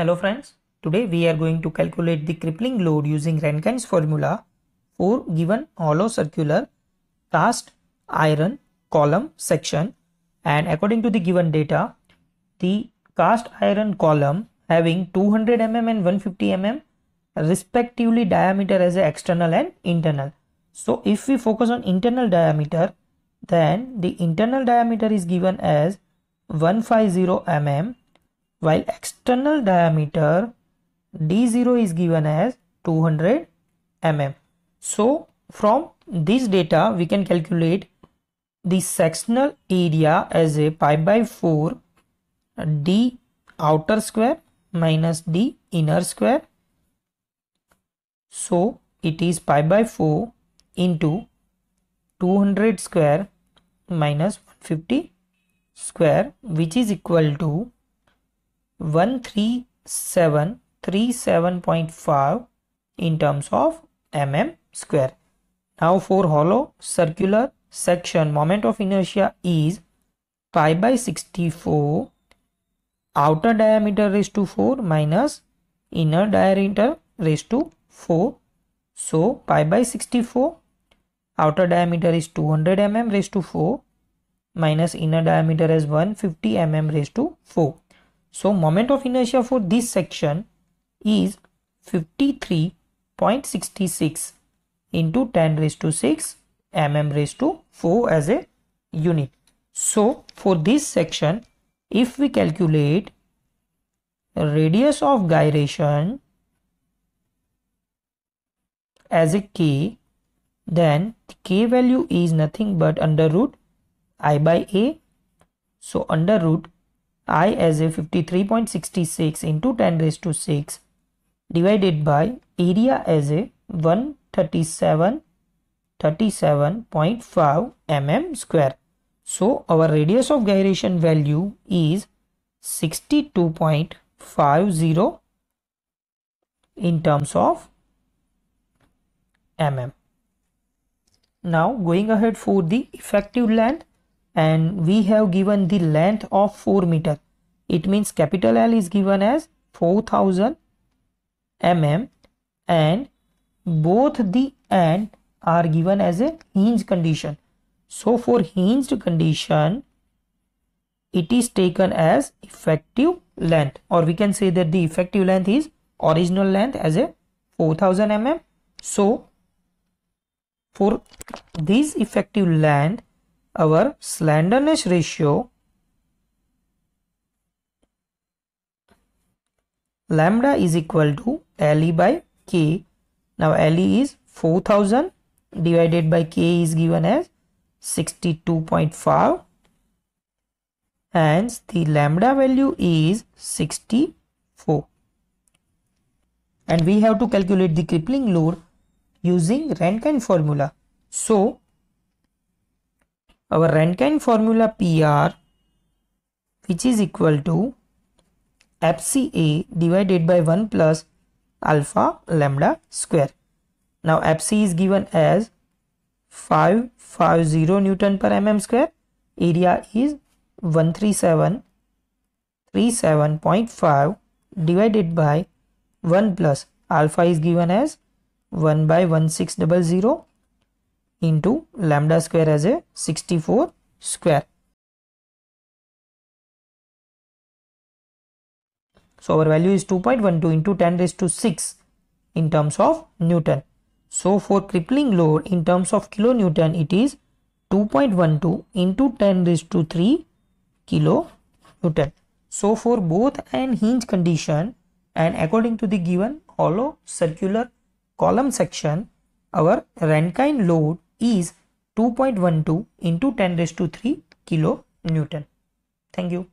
Hello friends, today we are going to calculate the crippling load using Rankine's formula for given hollow circular cast iron column section and according to the given data, the cast iron column having 200 mm and 150 mm respectively diameter as a external and internal. So if we focus on internal diameter, then the internal diameter is given as 150 mm while external diameter d0 is given as 200 mm so from this data we can calculate the sectional area as a pi by 4 d outer square minus d inner square so it is pi by 4 into 200 square minus 150 square which is equal to 13737.5 in terms of mm square. Now for hollow circular section moment of inertia is pi by 64 outer diameter raised to 4 minus inner diameter raised to 4 so pi by 64 outer diameter is 200 mm raised to 4 minus inner diameter is 150 mm raised to 4 so moment of inertia for this section is 53.66 into 10 raised to 6 mm raised to 4 as a unit. So for this section if we calculate radius of gyration as a k then the k value is nothing but under root i by a so under root I as a 53.66 into 10 raised to 6 divided by area as a 137 37.5 mm square. So our radius of gyration value is 62.50 in terms of mm. Now going ahead for the effective length and we have given the length of 4 meter it means capital L is given as 4000 mm and both the end are given as a hinge condition so for hinged condition it is taken as effective length or we can say that the effective length is original length as a 4000 mm so for this effective length our slenderness ratio lambda is equal to LE by K. Now LE is 4000 divided by K is given as 62.5 and the lambda value is 64 and we have to calculate the crippling load using Rankine formula. So our Rankine formula PR which is equal to FCA divided by 1 plus alpha lambda square. Now FC is given as 550 Newton per mm square. Area is 13737.5 divided by 1 plus alpha is given as 1 by 1600 into lambda square as a 64 square. So our value is 2.12 into 10 raised to 6 in terms of Newton. So for crippling load in terms of kilonewton it is 2.12 into 10 raised to 3 kilonewton. So for both and hinge condition and according to the given hollow circular column section our Rankine load is 2.12 into 10 raised to 3 kilo Newton. Thank you.